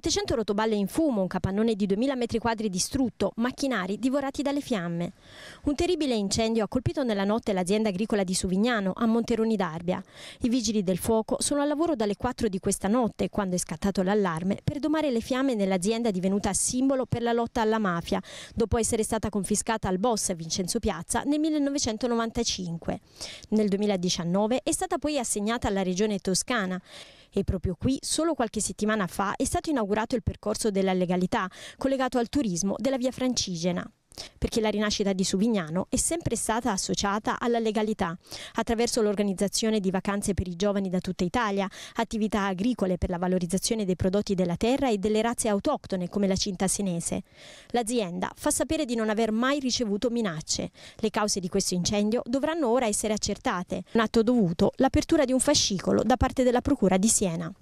700 rotoballe in fumo, un capannone di 2000 metri quadri distrutto, macchinari divorati dalle fiamme. Un terribile incendio ha colpito nella notte l'azienda agricola di Suvignano, a Monteroni d'Arbia. I vigili del fuoco sono al lavoro dalle 4 di questa notte, quando è scattato l'allarme, per domare le fiamme nell'azienda divenuta simbolo per la lotta alla mafia, dopo essere stata confiscata al boss Vincenzo Piazza nel 1995. Nel 2019 è stata poi assegnata alla regione toscana. E proprio qui, solo qualche settimana fa, è stato inaugurato il percorso della legalità, collegato al turismo della via Francigena perché la rinascita di Suvignano è sempre stata associata alla legalità, attraverso l'organizzazione di vacanze per i giovani da tutta Italia, attività agricole per la valorizzazione dei prodotti della terra e delle razze autoctone come la cinta senese. L'azienda fa sapere di non aver mai ricevuto minacce. Le cause di questo incendio dovranno ora essere accertate. Un atto dovuto l'apertura di un fascicolo da parte della Procura di Siena.